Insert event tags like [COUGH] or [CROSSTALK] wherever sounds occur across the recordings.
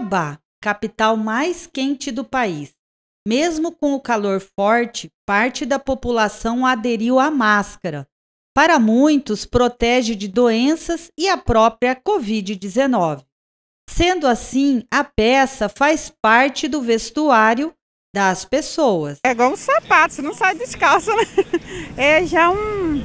Cuiabá, capital mais quente do país. Mesmo com o calor forte, parte da população aderiu à máscara. Para muitos, protege de doenças e a própria Covid-19. Sendo assim, a peça faz parte do vestuário das pessoas. É igual um sapato, você não sai descalço, né? [LAUGHS] É já um.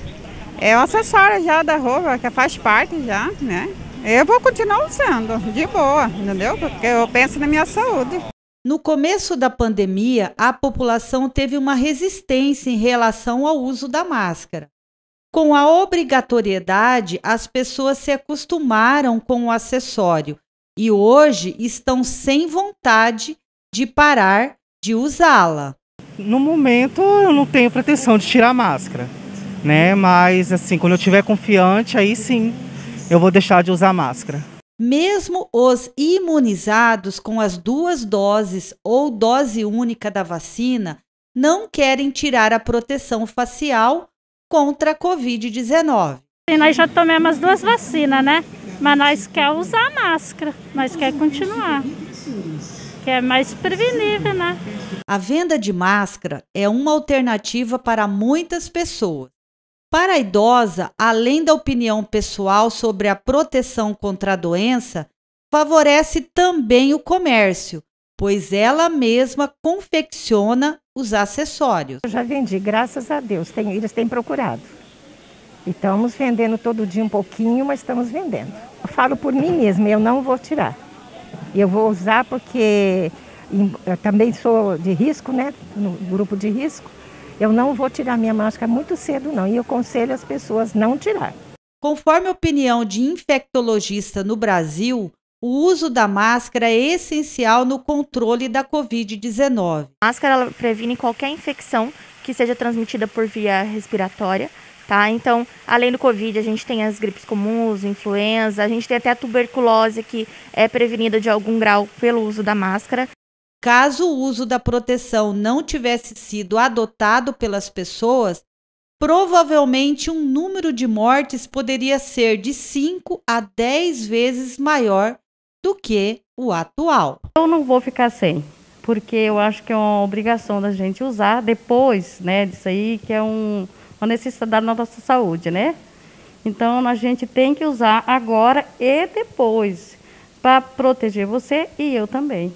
É um acessório já da roupa, que faz parte já, né? Eu vou continuar usando, de boa, entendeu? Porque eu penso na minha saúde. No começo da pandemia, a população teve uma resistência em relação ao uso da máscara. Com a obrigatoriedade, as pessoas se acostumaram com o acessório e hoje estão sem vontade de parar de usá-la. No momento, eu não tenho pretensão de tirar a máscara, né? Mas assim, quando eu estiver confiante, aí sim, eu vou deixar de usar máscara. Mesmo os imunizados com as duas doses ou dose única da vacina não querem tirar a proteção facial contra a Covid-19. Nós já tomamos as duas vacinas, né? Mas nós quer usar máscara, nós quer continuar. Que é mais prevenível, né? A venda de máscara é uma alternativa para muitas pessoas. Para a idosa, além da opinião pessoal sobre a proteção contra a doença, favorece também o comércio, pois ela mesma confecciona os acessórios. Eu já vendi, graças a Deus, tem, eles têm procurado. E estamos vendendo todo dia um pouquinho, mas estamos vendendo. Eu falo por mim mesma, eu não vou tirar. Eu vou usar porque eu também sou de risco, né? No grupo de risco. Eu não vou tirar minha máscara muito cedo, não. E eu conselho as pessoas não tirar. Conforme a opinião de infectologista no Brasil, o uso da máscara é essencial no controle da Covid-19. A máscara previne qualquer infecção que seja transmitida por via respiratória, tá? Então, além do Covid, a gente tem as gripes comuns, influenza, a gente tem até a tuberculose que é prevenida de algum grau pelo uso da máscara. Caso o uso da proteção não tivesse sido adotado pelas pessoas, provavelmente um número de mortes poderia ser de 5 a 10 vezes maior do que o atual. Eu não vou ficar sem, porque eu acho que é uma obrigação da gente usar depois, né, disso aí que é um, uma necessidade da nossa saúde, né? Então a gente tem que usar agora e depois para proteger você e eu também.